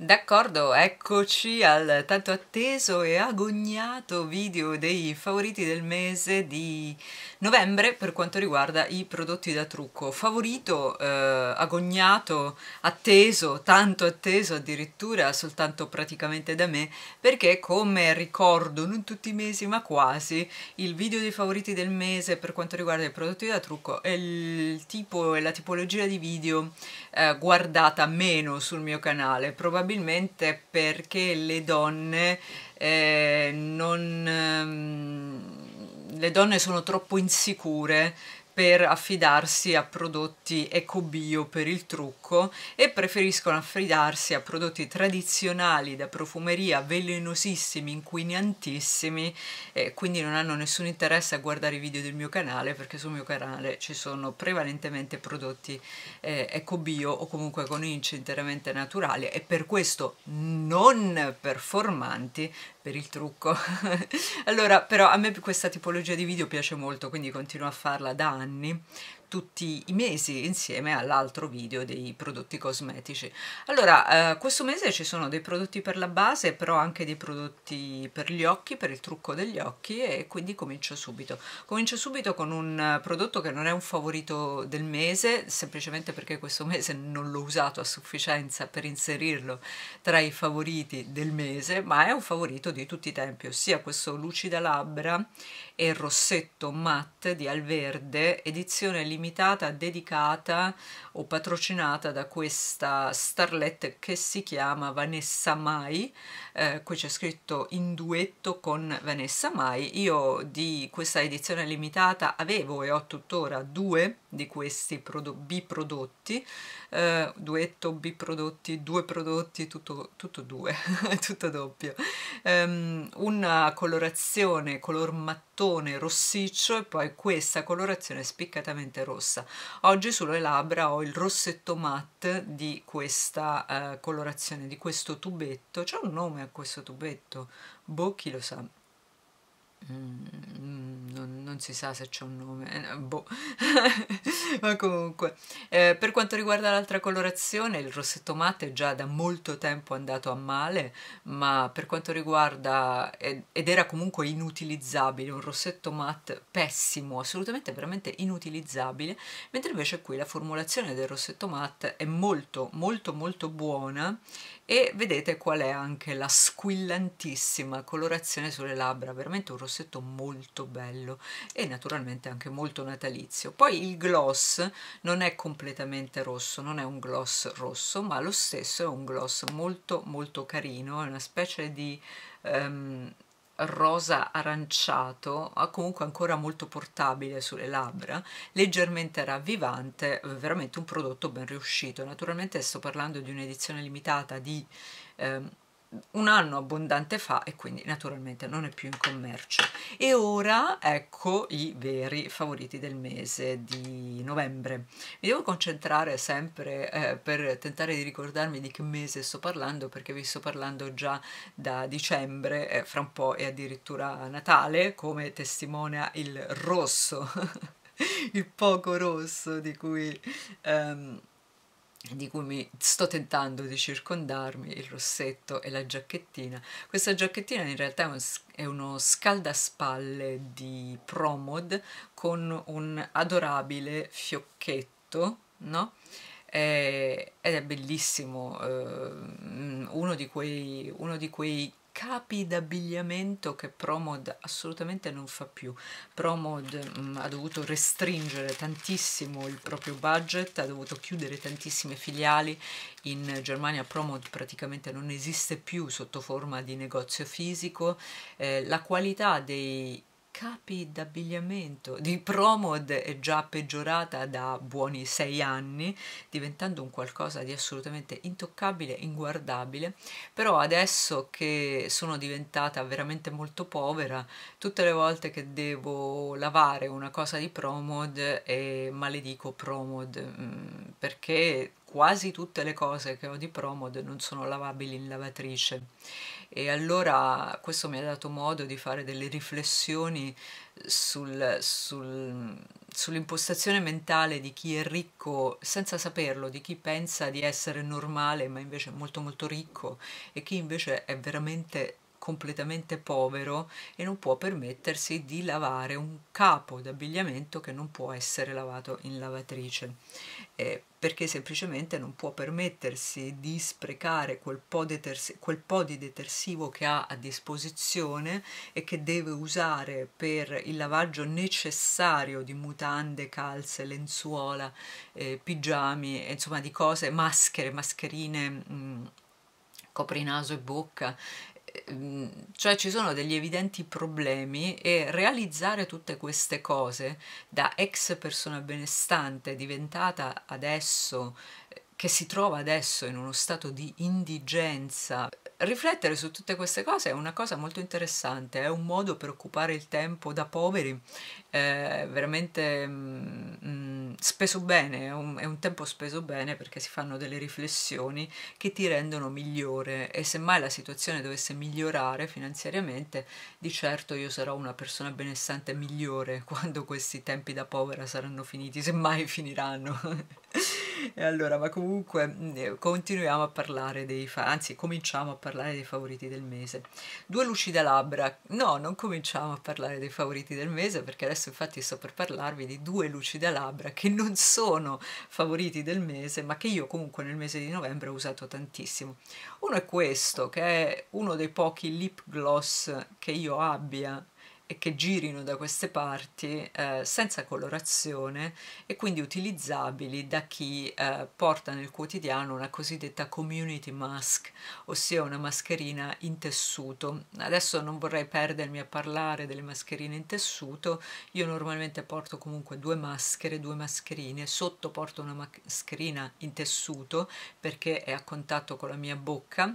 D'accordo, eccoci al tanto atteso e agognato video dei favoriti del mese di novembre per quanto riguarda i prodotti da trucco. Favorito, eh, agognato, atteso, tanto atteso addirittura soltanto praticamente da me perché come ricordo non tutti i mesi ma quasi il video dei favoriti del mese per quanto riguarda i prodotti da trucco è il tipo e la tipologia di video eh, guardata meno sul mio canale, probabilmente perché le donne eh, non... Ehm, le donne sono troppo insicure per affidarsi a prodotti eco-bio per il trucco e preferiscono affidarsi a prodotti tradizionali da profumeria velenosissimi, inquinantissimi e quindi non hanno nessun interesse a guardare i video del mio canale perché sul mio canale ci sono prevalentemente prodotti eh, eco-bio o comunque con inci interamente naturali e per questo non performanti per il trucco allora però a me questa tipologia di video piace molto quindi continuo a farla da anni tutti i mesi insieme all'altro video dei prodotti cosmetici. Allora, eh, questo mese ci sono dei prodotti per la base, però anche dei prodotti per gli occhi, per il trucco degli occhi e quindi comincio subito. Comincio subito con un prodotto che non è un favorito del mese, semplicemente perché questo mese non l'ho usato a sufficienza per inserirlo tra i favoriti del mese, ma è un favorito di tutti i tempi, ossia questo lucida labbra e Rossetto Matte di Alverde, edizione limitata dedicata o patrocinata da questa starlet che si chiama Vanessa Mai, eh, qui c'è scritto in duetto con Vanessa Mai, io di questa edizione limitata avevo e ho tuttora due di questi biprodotti, eh, duetto, biprodotti, due prodotti, tutto, tutto due, tutto doppio, um, una colorazione color mattone rossiccio e poi questa colorazione spiccatamente rossa. Oggi sulle labbra ho il rossetto matte di questa eh, colorazione, di questo tubetto, c'è un nome a questo tubetto? Boh, chi lo sa Mm, non, non, si sa se c'è un nome, eh, boh. ma comunque. Eh, per quanto riguarda l'altra colorazione, il rossetto matte è già da molto tempo andato a male, ma per quanto riguarda, ed, ed era comunque inutilizzabile, un rossetto matte pessimo, assolutamente veramente inutilizzabile, mentre invece qui la formulazione del rossetto matte è molto molto molto buona e vedete qual è anche la squillantissima colorazione sulle labbra, veramente un rossetto molto bello e naturalmente anche molto natalizio. Poi il gloss non è completamente rosso, non è un gloss rosso, ma lo stesso è un gloss molto molto carino, è una specie di... Um, rosa aranciato, ah, comunque ancora molto portabile sulle labbra, leggermente ravvivante, veramente un prodotto ben riuscito. Naturalmente sto parlando di un'edizione limitata di... Ehm, un anno abbondante fa e quindi naturalmente non è più in commercio e ora ecco i veri favoriti del mese di novembre mi devo concentrare sempre eh, per tentare di ricordarmi di che mese sto parlando perché vi sto parlando già da dicembre eh, fra un po' e addirittura Natale come testimonia il rosso il poco rosso di cui ehm, di cui mi sto tentando di circondarmi, il rossetto e la giacchettina. Questa giacchettina in realtà è, un, è uno scaldaspalle di Promod con un adorabile fiocchetto, no? Eh, ed è bellissimo, eh, mm, uno, di quei, uno, di quei, capi d'abbigliamento che Promod assolutamente non fa più. Promod mh, mm, ha dovuto restringere tantissimo il proprio budget, ha dovuto chiudere tantissime filiali. In Germania Promod praticamente non esiste più sotto forma di negozio fisico. Eh, la qualità dei capi d'abbigliamento di Promod è già peggiorata da buoni sei anni, diventando un qualcosa di assolutamente intoccabile, inguardabile, però adesso che sono diventata veramente molto povera, tutte le volte che devo lavare una cosa di Promod e maledico Promod, mm, perché quasi tutte le cose che ho di Promod non sono lavabili in lavatrice e allora questo mi ha dato modo di fare delle riflessioni sul, sul, sull'impostazione mentale di chi è ricco senza saperlo, di chi pensa di essere normale ma invece molto molto ricco e chi invece è veramente completamente povero e non può permettersi di lavare un capo d'abbigliamento che non può essere lavato in lavatrice, eh, perché semplicemente non può permettersi di sprecare quel po, quel po' di detersivo che ha a disposizione e che deve usare per il lavaggio necessario di mutande, calze, lenzuola, eh, pigiami, insomma di cose, maschere, mascherine. Mh, mm, copri naso e bocca, Ehm, cioè ci sono degli evidenti problemi e realizzare tutte queste cose da ex persona benestante diventata adesso che si trova adesso in uno stato di indigenza. Riflettere su tutte queste cose è una cosa molto interessante, è un modo per occupare il tempo da poveri veramente mh, mm, mm, speso bene, è un, è un, tempo speso bene perché si fanno delle riflessioni che ti rendono migliore e semmai la situazione dovesse migliorare finanziariamente, di certo io sarò una persona benestante migliore quando questi tempi da povera saranno finiti, se mai finiranno. e allora, ma comunque mm, eh, continuiamo a parlare dei, fa- anzi cominciamo a parlare dei favoriti del mese. Due lucide labbra, no, non cominciamo a parlare dei favoriti del mese perché adesso adesso infatti sto per parlarvi di due lucide labbra che non sono favoriti del mese, ma che io comunque nel mese di novembre ho usato tantissimo. Uno è questo, che è uno dei pochi lip gloss che io abbia e che girino da queste parti eh, senza colorazione e quindi utilizzabili da chi eh, porta nel quotidiano una cosiddetta community mask, ossia una mascherina in tessuto. Adesso non vorrei perdermi a parlare delle mascherine in tessuto, io normalmente porto comunque due maschere, due mascherine, sotto porto una mascherina in tessuto perché è a contatto con la mia bocca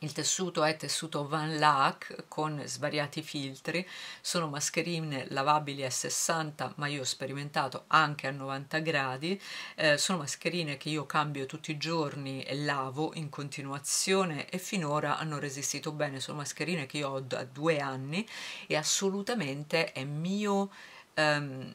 il tessuto è tessuto Van Lack con svariati filtri, sono mascherine lavabili a 60 ma io ho sperimentato anche a 90 gradi, eh, sono mascherine che io cambio tutti i giorni e lavo in continuazione e finora hanno resistito bene, sono mascherine che io ho da due anni e assolutamente è mio... Ehm,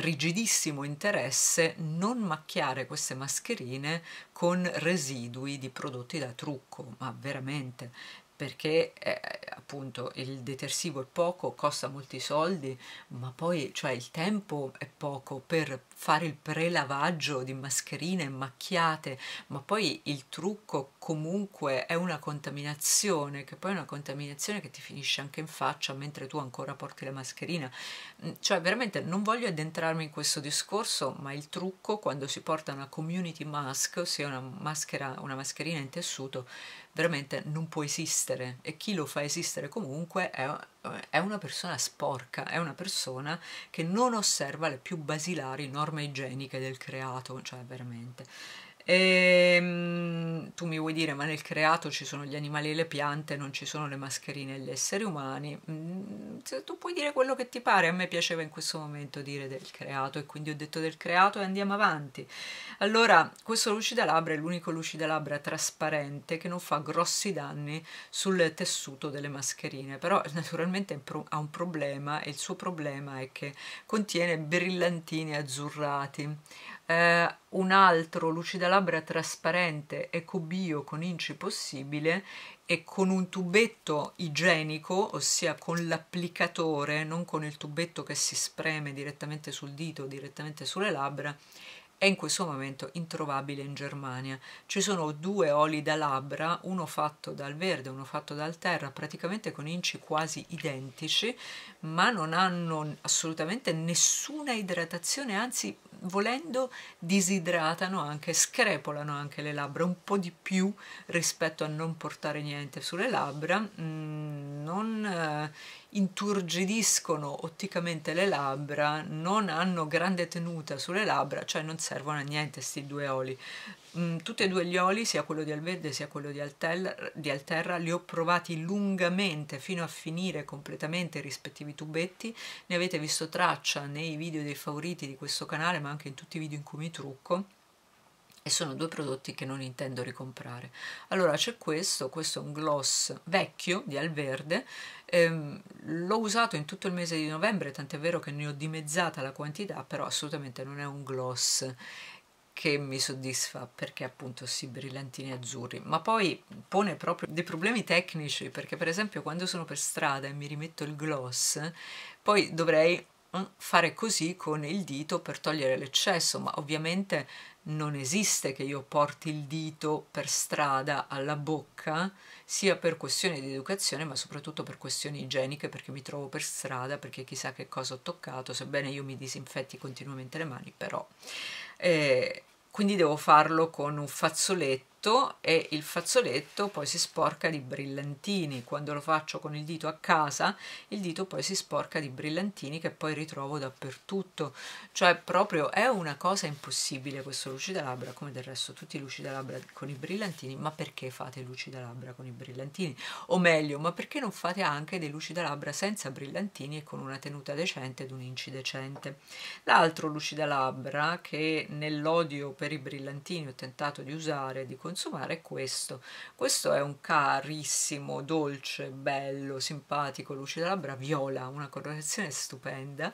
rigidissimo interesse non macchiare queste mascherine con residui di prodotti da trucco, ma veramente perché eh, appunto il detersivo è poco, costa molti soldi, ma poi cioè, il tempo è poco per fare il prelavaggio di mascherine macchiate, ma poi il trucco comunque è una contaminazione, che poi è una contaminazione che ti finisce anche in faccia mentre tu ancora porti la mascherina. Mm, cioè veramente non voglio addentrarmi in questo discorso, ma il trucco quando si porta una community mask, ossia una, maschera, una mascherina in tessuto, veramente non può esistere e chi lo fa esistere comunque è eh, è una persona sporca, è una persona che non osserva le più basilari norme igieniche del creato, cioè veramente. E, ehm, tu mi vuoi dire, ma nel creato ci sono gli animali e le piante, non ci sono le mascherine e gli esseri umani. Mm, tu puoi dire quello che ti pare, a me piaceva in questo momento dire del creato e quindi ho detto del creato e andiamo avanti. Allora, questo lucidalabra è l'unico lucidalabra trasparente che non fa grossi danni sul tessuto delle mascherine, però naturalmente ha un problema e il suo problema è che contiene brillantini azzurrati eh, un altro lucidalabbra trasparente ecobio con inci possibile e con un tubetto igienico, ossia con l'applicatore, non con il tubetto che si spreme direttamente sul dito, direttamente sulle labbra, è in questo momento introvabile in Germania. Ci sono due oli da labbra, uno fatto dal verde, uno fatto dal terra, praticamente con inci quasi identici, ma non hanno assolutamente nessuna idratazione, anzi volendo disidratano anche, screpolano anche le labbra un po' di più rispetto a non portare niente sulle labbra, mm, non eh, inturgidiscono otticamente le labbra, non hanno grande tenuta sulle labbra, cioè non servono a niente questi due oli. Mm, tutti e due gli oli, sia quello di Alverde sia quello di, Alter, di Alterra, li ho provati lungamente fino a finire completamente i rispettivi tubetti, ne avete visto traccia nei video dei favoriti di questo canale, ma anche in tutti i video in cui mi trucco e sono due prodotti che non intendo ricomprare. Allora c'è questo, questo è un gloss vecchio di Alverde, ehm, l'ho usato in tutto il mese di novembre, tant'è vero che ne ho dimezzata la quantità, però assolutamente non è un gloss che mi soddisfa perché appunto si brillantini azzurri, ma poi pone proprio dei problemi tecnici perché per esempio quando sono per strada e mi rimetto il gloss, poi dovrei Mm, fare così con il dito per togliere l'eccesso, ma ovviamente non esiste che io porti il dito per strada alla bocca, sia per questioni di educazione, ma soprattutto per questioni igieniche, perché mi trovo per strada, perché chissà che cosa ho toccato, sebbene io mi disinfetti continuamente le mani, però. Eh, quindi devo farlo con un fazzoletto fazzoletto e il fazzoletto poi si sporca di brillantini. Quando lo faccio con il dito a casa, il dito poi si sporca di brillantini che poi ritrovo dappertutto. Cioè proprio è una cosa impossibile questo lucida labbra, come del resto tutti i labbra con i brillantini, ma perché fate lucida labbra con i brillantini? O meglio, ma perché non fate anche dei lucida labbra senza brillantini e con una tenuta decente ed un inci decente? L'altro labbra che nell'odio per i brillantini ho tentato di usare di consumare consumare è questo. Questo è un carissimo, dolce, bello, simpatico, lucido labbra viola, una colorazione stupenda,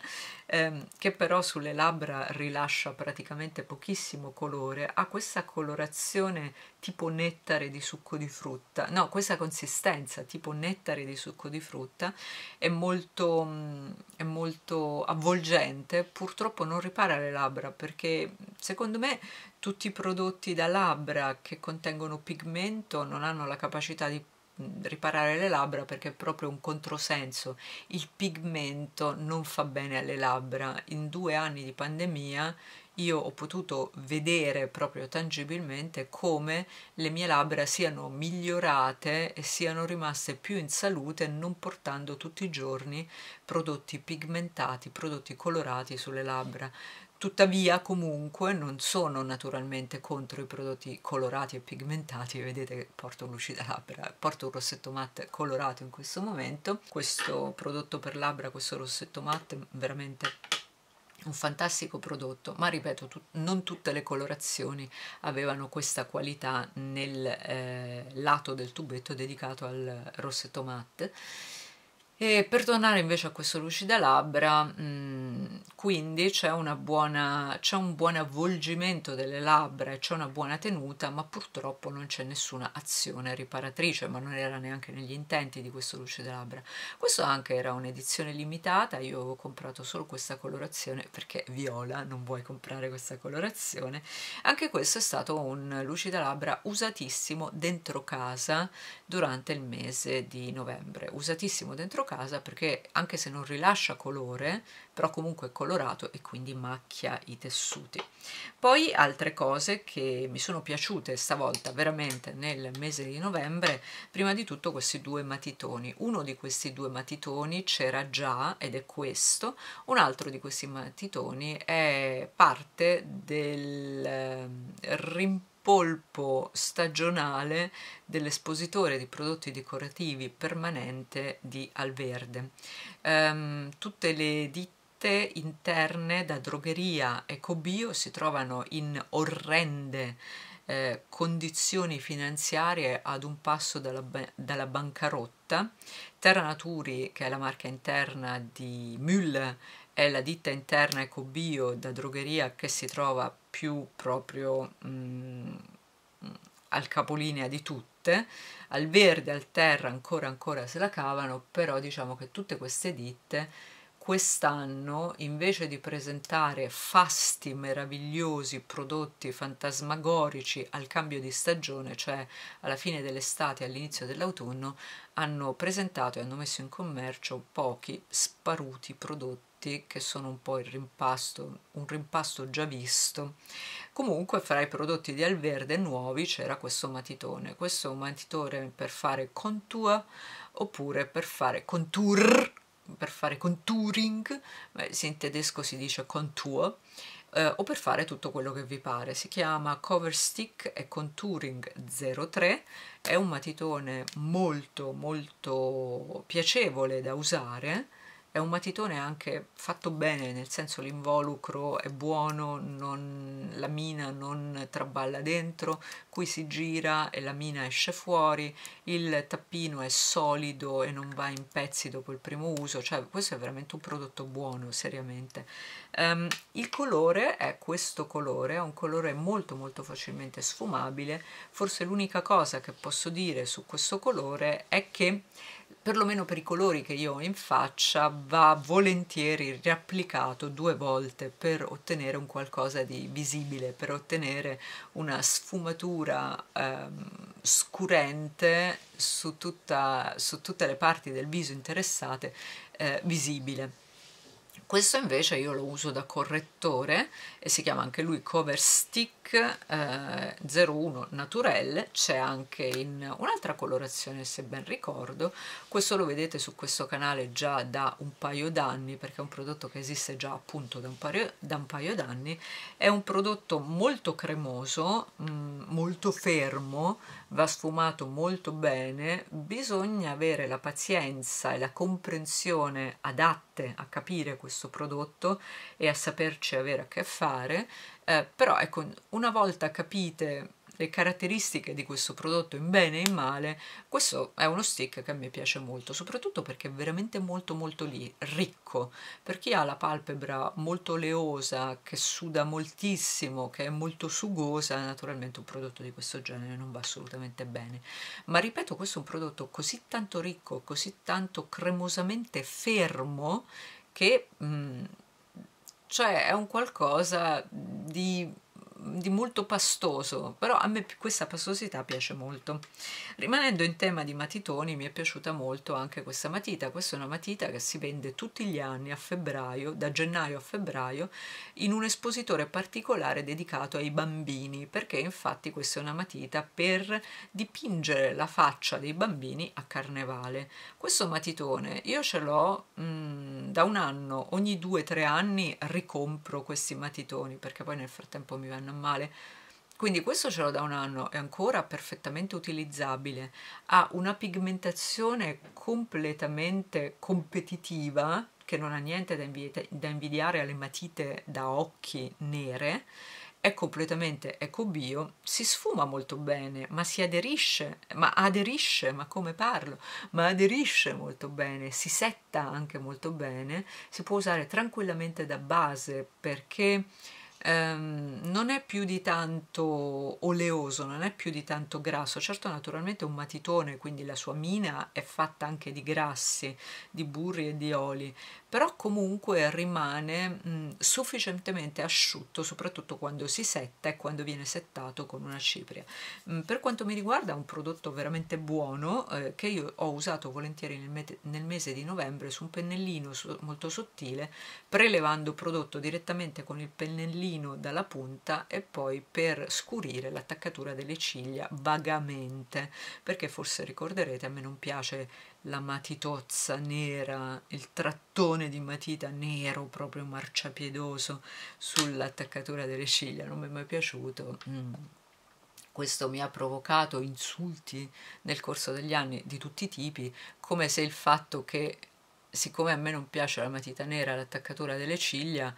ehm, che però sulle labbra rilascia praticamente pochissimo colore, ha questa colorazione tipo nettare di succo di frutta, no, questa consistenza tipo nettare di succo di frutta è molto, è molto avvolgente, purtroppo non ripara le labbra perché secondo me tutti i prodotti da labbra che contengono pigmento non hanno la capacità di riparare le labbra perché è proprio un controsenso. Il pigmento non fa bene alle labbra. In due anni di pandemia io ho potuto vedere proprio tangibilmente come le mie labbra siano migliorate e siano rimaste più in salute non portando tutti i giorni prodotti pigmentati, prodotti colorati sulle labbra. Tuttavia, comunque, non sono naturalmente contro i prodotti colorati e pigmentati. Vedete che porto un labbra, porto un rossetto matte colorato in questo momento. Questo prodotto per labbra, questo rossetto matte, veramente un fantastico prodotto, ma ripeto, tu, non tutte le colorazioni avevano questa qualità nel eh, lato del tubetto dedicato al rossetto matte. E per tornare invece a questo lucidalabbra, mh, mm, quindi c'è, buona, c'è un buon avvolgimento delle labbra e c'è una buona tenuta, ma purtroppo non c'è nessuna azione riparatrice, ma non era neanche negli intenti di questo lucida labbra. Questo anche era un'edizione limitata, io ho comprato solo questa colorazione perché viola, non vuoi comprare questa colorazione. Anche questo è stato un lucida labbra usatissimo dentro casa durante il mese di novembre, usatissimo dentro casa casa perché anche se non rilascia colore però comunque è colorato e quindi macchia i tessuti poi altre cose che mi sono piaciute stavolta veramente nel mese di novembre prima di tutto questi due matitoni uno di questi due matitoni c'era già ed è questo un altro di questi matitoni è parte del ehm, rimpianto polpo stagionale dell'espositore di prodotti decorativi permanente di Alverde. Um, tutte le ditte interne da drogheria ecobio si trovano in orrende eh, condizioni finanziarie ad un passo dalla, dalla, bancarotta. Terra Naturi, che è la marca interna di Müll, è la ditta interna ecobio da drogheria che si trova più proprio mh, mm, al capolinea di tutte, al verde, al terra ancora ancora se la cavano, però diciamo che tutte queste ditte quest'anno invece di presentare fasti meravigliosi, prodotti fantasmagorici al cambio di stagione, cioè alla fine dell'estate e all'inizio dell'autunno, hanno presentato e hanno messo in commercio pochi sparuti prodotti prodotti che sono un po' il rimpasto, un rimpasto già visto. Comunque fra i prodotti di Alverde nuovi c'era questo matitone. Questo è un matitone per fare contour oppure per fare contour, per fare contouring, in tedesco si dice contour, eh, o per fare tutto quello che vi pare. Si chiama Cover Stick e Contouring 03, è un matitone molto molto piacevole da usare, è un matitone anche fatto bene, nel senso l'involucro è buono, non, la mina non traballa dentro, qui si gira e la mina esce fuori, il tappino è solido e non va in pezzi dopo il primo uso, cioè questo è veramente un prodotto buono, seriamente. Um, il colore è questo colore, è un colore molto molto facilmente sfumabile, forse l'unica cosa che posso dire su questo colore è che perlomeno per i colori che io ho in faccia, va volentieri riapplicato due volte per ottenere un qualcosa di visibile, per ottenere una sfumatura ehm, scurente su, tutta, su, tutte le parti del viso interessate eh, visibile. Questo invece io lo uso da correttore e si chiama anche lui cover stick Milk eh, 01 Naturelle, c'è anche in un'altra colorazione se ben ricordo, questo lo vedete su questo canale già da un paio d'anni perché è un prodotto che esiste già appunto da un paio, da un paio d'anni, è un prodotto molto cremoso, mh, mm, molto fermo, va sfumato molto bene, bisogna avere la pazienza e la comprensione adatte a capire questo prodotto e a saperci avere a che fare, eh, però ecco, una volta capite le caratteristiche di questo prodotto in bene e in male, questo è uno stick che a me piace molto, soprattutto perché è veramente molto molto lì, ricco. Per chi ha la palpebra molto oleosa, che suda moltissimo, che è molto sugosa, naturalmente un prodotto di questo genere non va assolutamente bene. Ma ripeto, questo è un prodotto così tanto ricco, così tanto cremosamente fermo, che... Mh, mm, cioè è un qualcosa di di molto pastoso, però a me questa pastosità piace molto. Rimanendo in tema di matitoni, mi è piaciuta molto anche questa matita. Questa è una matita che si vende tutti gli anni a febbraio, da gennaio a febbraio, in un espositore particolare dedicato ai bambini, perché infatti questa è una matita per dipingere la faccia dei bambini a carnevale. Questo matitone io ce l'ho mm, da un anno, ogni due o tre anni ricompro questi matitoni, perché poi nel frattempo mi vanno anno male. Quindi questo ce l'ho da un anno, è ancora perfettamente utilizzabile, ha una pigmentazione completamente competitiva, che non ha niente da, invid da invidiare alle matite da occhi nere, è completamente ecobio, si sfuma molto bene, ma si aderisce, ma aderisce, ma come parlo? Ma aderisce molto bene, si setta anche molto bene, si può usare tranquillamente da base perché ehm, non è più di tanto oleoso, non è più di tanto grasso, certo naturalmente è un matitone, quindi la sua mina è fatta anche di grassi, di burri e di oli, però comunque rimane mh, sufficientemente asciutto, soprattutto quando si setta e quando viene settato con una cipria. Mh, per quanto mi riguarda è un prodotto veramente buono eh, che io ho usato volentieri nel, me nel, mese di novembre su un pennellino so molto sottile, prelevando prodotto direttamente con il pennellino dalla punta e poi per scurire l'attaccatura delle ciglia vagamente, perché forse ricorderete a me non piace la matitozza nera, il trattone di matita nero proprio marciapiedoso sull'attaccatura delle ciglia, non mi è mai piaciuto. Mm. Questo mi ha provocato insulti nel corso degli anni di tutti i tipi, come se il fatto che, siccome a me non piace la matita nera, l'attaccatura delle ciglia,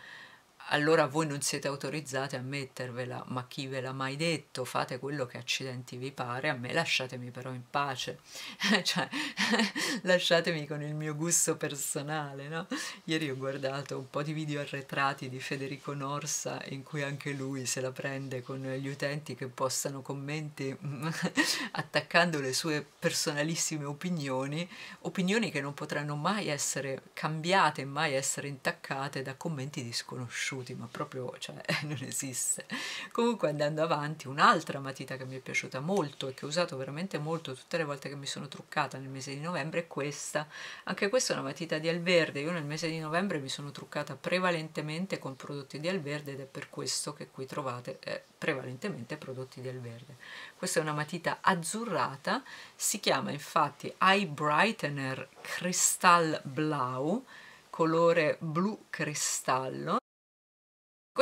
allora voi non siete autorizzati a mettervela, ma chi ve l'ha mai detto? Fate quello che accidenti vi pare, a me lasciatemi però in pace, cioè lasciatemi con il mio gusto personale, no? Ieri ho guardato un po' di video arretrati di Federico Norsa in cui anche lui se la prende con gli utenti che postano commenti attaccando le sue personalissime opinioni, opinioni che non potranno mai essere cambiate, mai essere intaccate da commenti disconosciuti piaciuti ma proprio cioè, non esiste comunque andando avanti un'altra matita che mi è piaciuta molto e che ho usato veramente molto tutte le volte che mi sono truccata nel mese di novembre è questa anche questa è una matita di alverde io nel mese di novembre mi sono truccata prevalentemente con prodotti di alverde ed è per questo che qui trovate eh, prevalentemente prodotti di alverde questa è una matita azzurrata si chiama infatti Eye Brightener Crystal Blau colore blu cristallo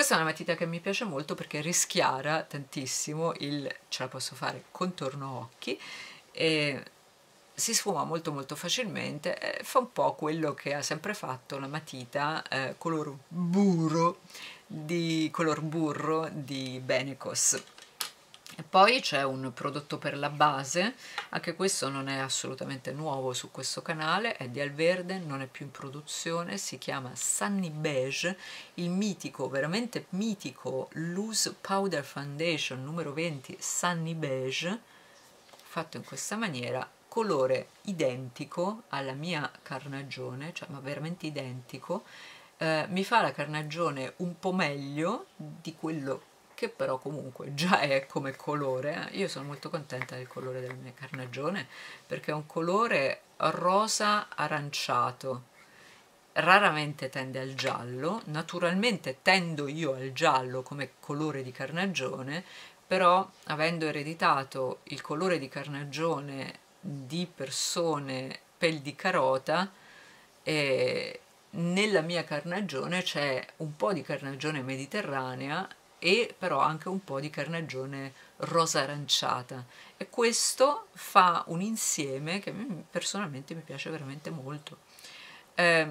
questa è una matita che mi piace molto perché rischiara tantissimo il ce la posso fare contorno occhi e si sfuma molto molto facilmente e fa un po' quello che ha sempre fatto la matita eh, color burro di color burro di Benecos e poi c'è un prodotto per la base, anche questo non è assolutamente nuovo su questo canale, è di Alverde, non è più in produzione, si chiama Sunny Beige, il mitico, veramente mitico Loose Powder Foundation numero 20 Sunny Beige, fatto in questa maniera, colore identico alla mia carnagione, cioè ma veramente identico, eh, mi fa la carnagione un po' meglio di quello che che però comunque già è come colore. Eh. Io sono molto contenta del colore della mia carnagione perché è un colore rosa aranciato, raramente tende al giallo, naturalmente tendo io al giallo come colore di carnagione, però avendo ereditato il colore di carnagione di persone pel di carota, eh, nella mia carnagione c'è un po' di carnagione mediterranea e però anche un po' di carnagione rosa aranciata e questo fa un insieme che personalmente mi piace veramente molto eh,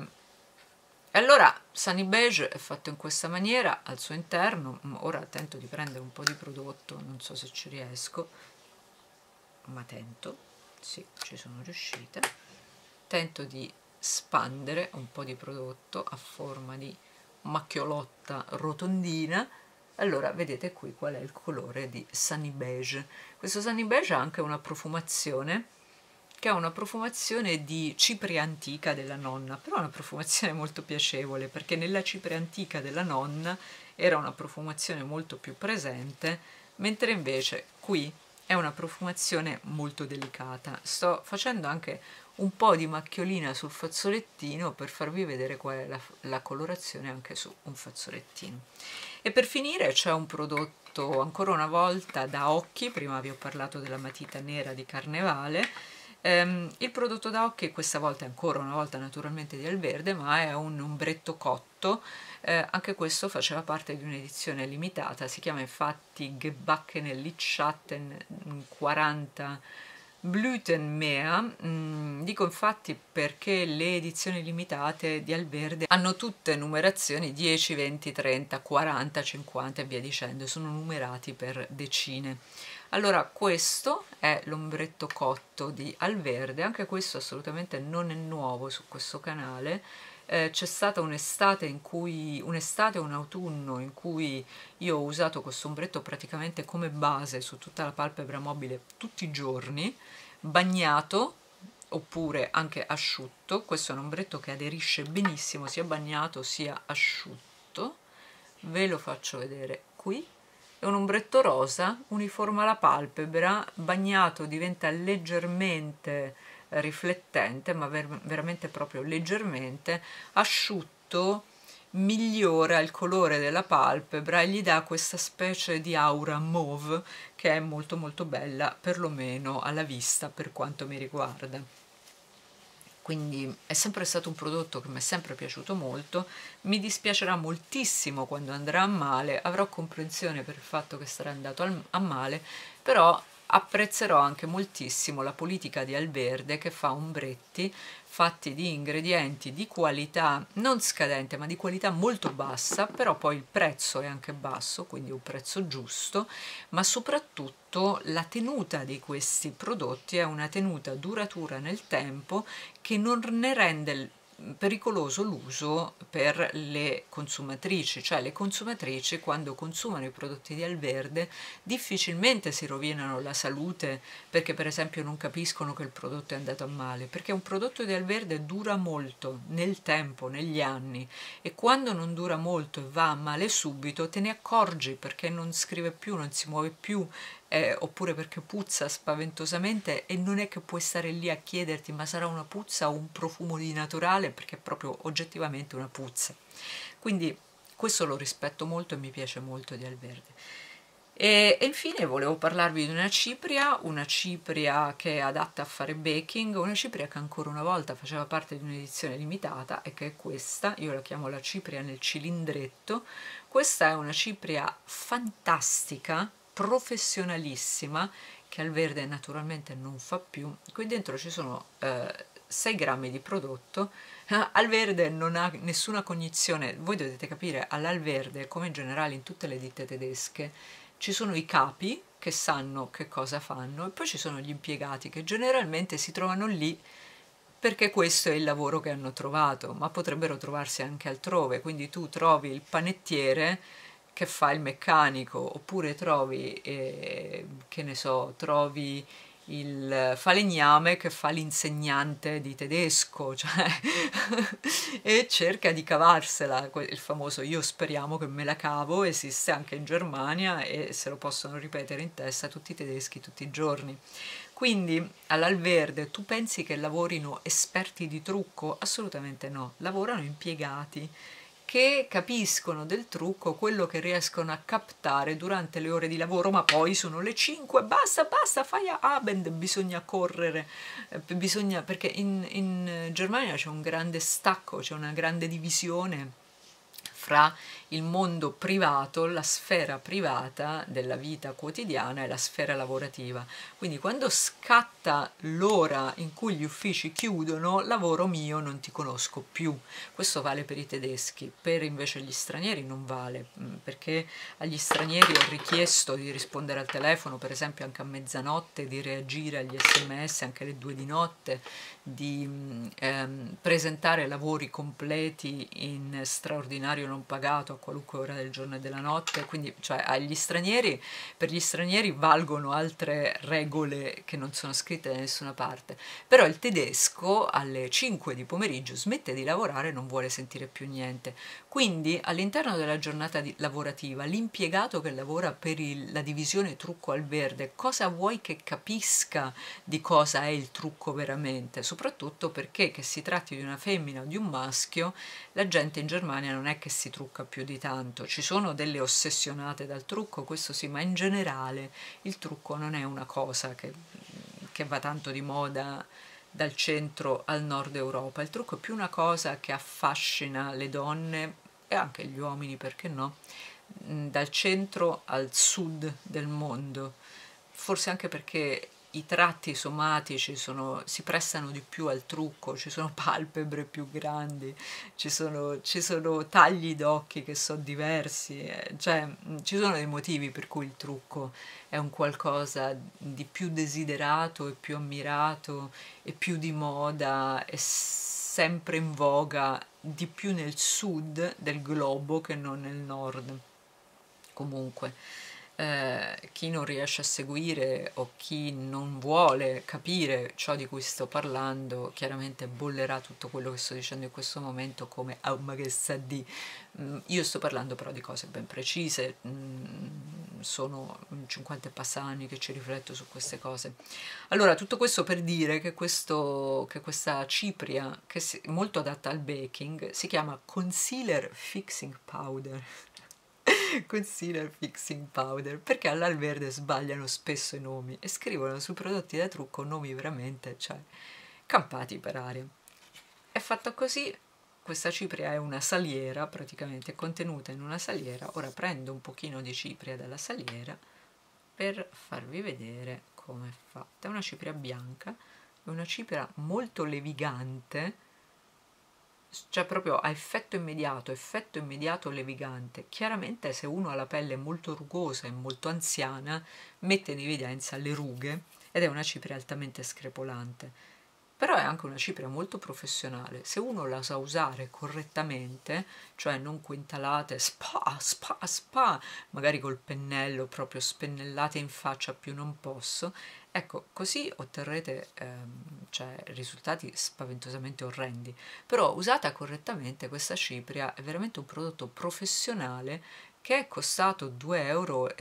allora Sunny Beige è fatto in questa maniera al suo interno ora tento di prendere un po' di prodotto non so se ci riesco ma tento sì, ci sono riuscita tento di spandere un po' di prodotto a forma di macchiolotta rotondina allora vedete qui qual è il colore di Sunny Beige questo Sunny Beige ha anche una profumazione che è una profumazione di cipria antica della nonna però è una profumazione molto piacevole perché nella cipria antica della nonna era una profumazione molto più presente mentre invece qui è una profumazione molto delicata sto facendo anche un po' di macchiolina sul fazzolettino per farvi vedere qual è la, la colorazione anche su un fazzolettino e per finire c'è un prodotto ancora una volta da occhi, prima vi ho parlato della matita nera di Carnevale, ehm, il prodotto da occhi questa volta è ancora una volta naturalmente di Alverde, ma è un ombretto cotto, eh, anche questo faceva parte di un'edizione limitata, si chiama infatti Gebackenelitschatten 40 Blutenmea, mm, dico infatti perché le edizioni limitate di Alverde hanno tutte numerazioni 10, 20, 30, 40, 50 e via dicendo, sono numerati per decine. Allora questo è l'ombretto cotto di Alverde, anche questo assolutamente non è nuovo su questo canale, eh, c'è stata un'estate in cui un'estate un autunno in cui io ho usato questo ombretto praticamente come base su tutta la palpebra mobile tutti i giorni bagnato oppure anche asciutto questo è un ombretto che aderisce benissimo sia bagnato sia asciutto ve lo faccio vedere qui è un ombretto rosa uniforme alla palpebra bagnato diventa leggermente riflettente ma ver veramente proprio leggermente asciutto migliora il colore della palpebra e gli dà questa specie di aura mauve che è molto molto bella perlomeno alla vista per quanto mi riguarda quindi è sempre stato un prodotto che mi è sempre piaciuto molto, mi dispiacerà moltissimo quando andrà a male, avrò comprensione per il fatto che sarà andato a male, però apprezzerò anche moltissimo la politica di Alverde che fa ombretti fatti di ingredienti di qualità non scadente ma di qualità molto bassa però poi il prezzo è anche basso quindi un prezzo giusto ma soprattutto la tenuta di questi prodotti è una tenuta duratura nel tempo che non ne rende pericoloso l'uso per le consumatrici, cioè le consumatrici quando consumano i prodotti di Alverde difficilmente si rovinano la salute perché per esempio non capiscono che il prodotto è andato a male, perché un prodotto di Alverde dura molto nel tempo, negli anni e quando non dura molto e va a male subito te ne accorgi perché non scrive più, non si muove più, eh, oppure perché puzza spaventosamente e non è che puoi stare lì a chiederti ma sarà una puzza o un profumo di naturale perché è proprio oggettivamente una puzza. Quindi questo lo rispetto molto e mi piace molto di Alverde. E, e infine volevo parlarvi di una cipria, una cipria che è adatta a fare baking, una cipria che ancora una volta faceva parte di un'edizione limitata e che è questa, io la chiamo la cipria nel cilindretto, questa è una cipria fantastica professionalissima che al verde naturalmente non fa più qui dentro ci sono eh, 6 grammi di prodotto ah, al verde non ha nessuna cognizione voi dovete capire all'alverde come in generale in tutte le ditte tedesche ci sono i capi che sanno che cosa fanno e poi ci sono gli impiegati che generalmente si trovano lì perché questo è il lavoro che hanno trovato, ma potrebbero trovarsi anche altrove, quindi tu trovi il panettiere che fa il meccanico, oppure trovi, eh, che ne so, trovi il falegname che fa l'insegnante di tedesco, cioè, e cerca di cavarsela, il famoso io speriamo che me la cavo, esiste anche in Germania e se lo possono ripetere in testa tutti i tedeschi tutti i giorni. Quindi all'Alverde tu pensi che lavorino esperti di trucco? Assolutamente no, lavorano impiegati che capiscono del trucco quello che riescono a captare durante le ore di lavoro, ma poi sono le 5, basta, basta, fai a Abend, bisogna correre, eh, bisogna, perché in, in Germania c'è un grande stacco, c'è una grande divisione fra il mondo privato, la sfera privata della vita quotidiana e la sfera lavorativa. Quindi quando scatta l'ora in cui gli uffici chiudono, lavoro mio non ti conosco più. Questo vale per i tedeschi, per invece gli stranieri non vale, mm, perché agli stranieri è richiesto di rispondere al telefono, per esempio anche a mezzanotte, di reagire agli sms anche alle due di notte, di mm, ehm, presentare lavori completi in straordinario non pagato a qualunque ora del giorno e della notte, quindi cioè, agli stranieri, per gli stranieri valgono altre regole che non sono scritte da nessuna parte, però il tedesco alle 5 di pomeriggio smette di lavorare e non vuole sentire più niente, quindi all'interno della giornata lavorativa l'impiegato che lavora per il, la divisione trucco al verde cosa vuoi che capisca di cosa è il trucco veramente? Soprattutto perché che si tratti di una femmina o di un maschio la gente in Germania non è che si trucca più di tanto, ci sono delle ossessionate dal trucco, questo sì, ma in generale il trucco non è una cosa che, che va tanto di moda dal centro al nord Europa. Il trucco è più una cosa che affascina le donne e anche gli uomini, perché no, mm, dal centro al sud del mondo, forse anche perché i tratti somatici sono, si prestano di più al trucco, ci sono palpebre più grandi, ci sono, ci sono tagli d'occhi che sono diversi, eh, cioè mm, ci sono dei motivi per cui il trucco è un qualcosa di più desiderato e più ammirato e più di moda e sempre in voga di più nel sud del globo che non nel nord. Comunque, eh, chi non riesce a seguire o chi non vuole capire ciò di cui sto parlando, chiaramente bollerà tutto quello che sto dicendo in questo momento come ah, ma che sa di. Mm, io sto parlando però di cose ben precise. Mm, sono 50 e passa anni che ci rifletto su queste cose. Allora, tutto questo per dire che, questo, che questa cipria, che è molto adatta al baking, si chiama Concealer Fixing Powder. Concealer Fixing Powder perché all'alverde sbagliano spesso i nomi e scrivono sui prodotti da trucco nomi veramente cioè, campati per aria. È fatta così questa cipria è una saliera, praticamente è contenuta in una saliera, ora prendo un pochino di cipria dalla saliera per farvi vedere come è fatta, è una cipria bianca, è una cipria molto levigante, cioè proprio a effetto immediato, effetto immediato levigante. Chiaramente se uno ha la pelle molto rugosa e molto anziana mette in evidenza le rughe ed è una cipria altamente screpolante però è anche una cipria molto professionale, se uno la sa usare correttamente, cioè non quintalate spa, spa, spa, magari col pennello proprio spennellate in faccia più non posso, ecco, così otterrete ehm, cioè, risultati spaventosamente orrendi, però usata correttamente questa cipria è veramente un prodotto professionale che è costato 2,69 euro,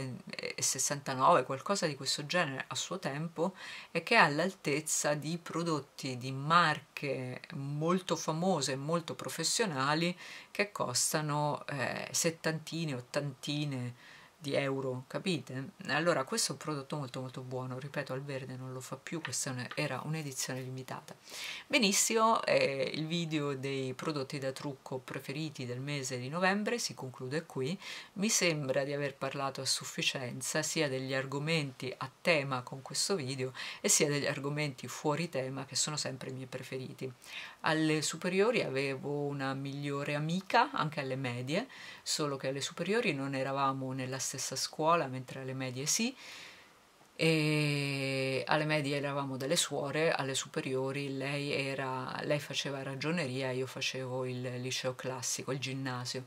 qualcosa di questo genere a suo tempo, e che è all'altezza di prodotti di marche molto famose e molto professionali che costano eh, settantine, ottantine di euro, capite? Allora questo è un prodotto molto molto buono, ripeto al verde non lo fa più, questa era un'edizione limitata. Benissimo, eh, il video dei prodotti da trucco preferiti del mese di novembre si conclude qui, mi sembra di aver parlato a sufficienza sia degli argomenti a tema con questo video e sia degli argomenti fuori tema che sono sempre i miei preferiti. Alle superiori avevo una migliore amica, anche alle medie, solo che alle superiori non eravamo nella stessa scuola, mentre alle medie sì. E alle medie eravamo delle suore, alle superiori lei, era, lei faceva ragioneria, io facevo il liceo classico, il ginnasio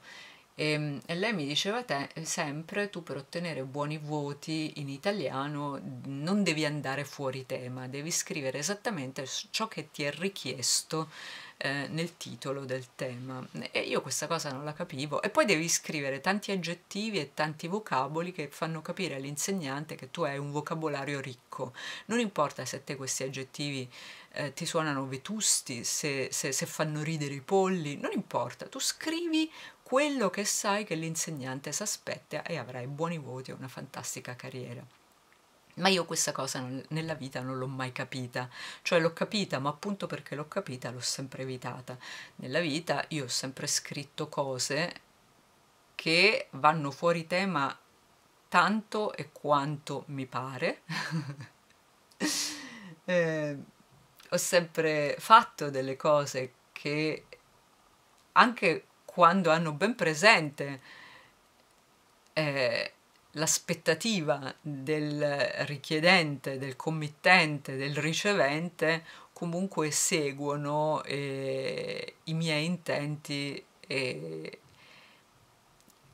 e, ehm, e lei mi diceva te, eh, sempre tu per ottenere buoni voti in italiano non devi andare fuori tema, devi scrivere esattamente ciò che ti è richiesto eh, nel titolo del tema. E io questa cosa non la capivo. E poi devi scrivere tanti aggettivi e tanti vocaboli che fanno capire all'insegnante che tu hai un vocabolario ricco. Non importa se te questi aggettivi eh, ti suonano vetusti, se, se, se fanno ridere i polli, non importa. Tu scrivi quello che sai che l'insegnante si aspetta e avrai buoni voti e una fantastica carriera. Ma io questa cosa non, nella vita non l'ho mai capita, cioè l'ho capita, ma appunto perché l'ho capita l'ho sempre evitata. Nella vita io ho sempre scritto cose che vanno fuori tema tanto e quanto mi pare. eh, ho sempre fatto delle cose che anche quando hanno ben presente eh, l'aspettativa del richiedente, del committente, del ricevente, comunque seguono eh, i miei intenti e,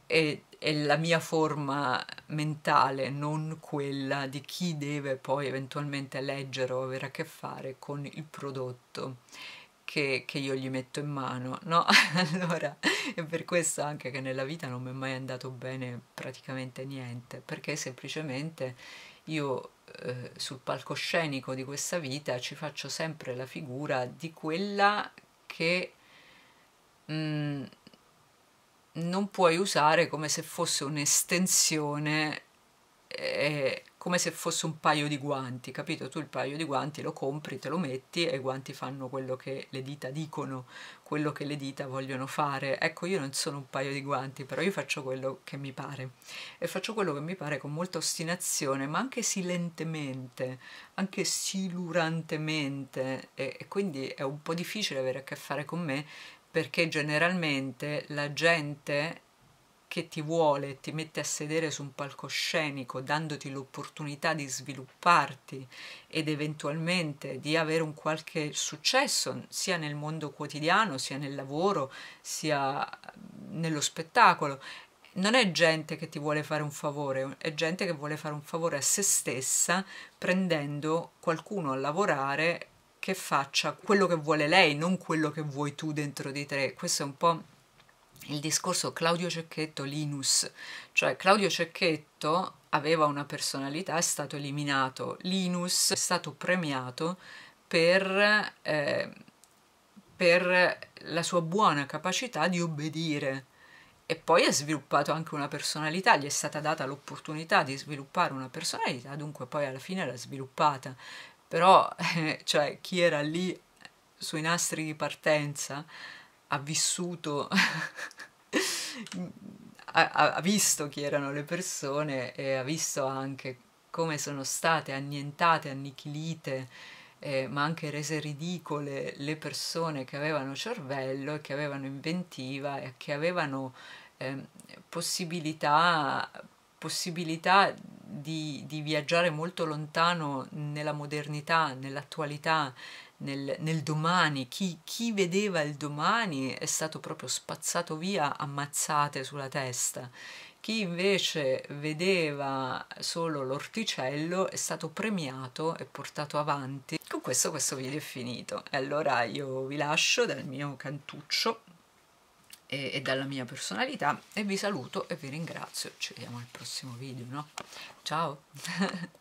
e, e la mia forma mentale, non quella di chi deve poi eventualmente leggere o avere a che fare con il prodotto che, che io gli metto in mano, no? allora, è per questo anche che nella vita non mi è mai andato bene praticamente niente, perché semplicemente io eh, sul palcoscenico di questa vita ci faccio sempre la figura di quella che mh, mm, non puoi usare come se fosse un'estensione eh, come se fosse un paio di guanti, capito? Tu il paio di guanti lo compri, te lo metti e i guanti fanno quello che le dita dicono, quello che le dita vogliono fare. Ecco, io non sono un paio di guanti, però io faccio quello che mi pare e faccio quello che mi pare con molta ostinazione, ma anche silentemente, anche silurantemente e, e quindi è un po' difficile avere a che fare con me perché generalmente la gente che ti vuole e ti mette a sedere su un palcoscenico dandoti l'opportunità di svilupparti ed eventualmente di avere un qualche successo sia nel mondo quotidiano, sia nel lavoro, sia nello spettacolo. Non è gente che ti vuole fare un favore, è gente che vuole fare un favore a se stessa prendendo qualcuno a lavorare che faccia quello che vuole lei, non quello che vuoi tu dentro di te. Questo è un po' il discorso Claudio Cecchetto Linus, cioè Claudio Cecchetto aveva una personalità, è stato eliminato, Linus è stato premiato per, eh, per la sua buona capacità di obbedire e poi ha sviluppato anche una personalità, gli è stata data l'opportunità di sviluppare una personalità, dunque poi alla fine l'ha sviluppata, però eh, cioè, chi era lì sui nastri di partenza ha vissuto, ha, ha visto chi erano le persone e ha visto anche come sono state annientate, annichilite, eh, ma anche rese ridicole le persone che avevano cervello, e che avevano inventiva e che avevano eh, possibilità, possibilità di, di viaggiare molto lontano nella modernità, nell'attualità, nel, nel domani, chi, chi, vedeva il domani è stato proprio spazzato via ammazzate sulla testa, chi invece vedeva solo l'orticello è stato premiato e portato avanti. Con questo questo video è finito e allora io vi lascio dal mio cantuccio e, e dalla mia personalità e vi saluto e vi ringrazio, ci vediamo al prossimo video, no? Ciao!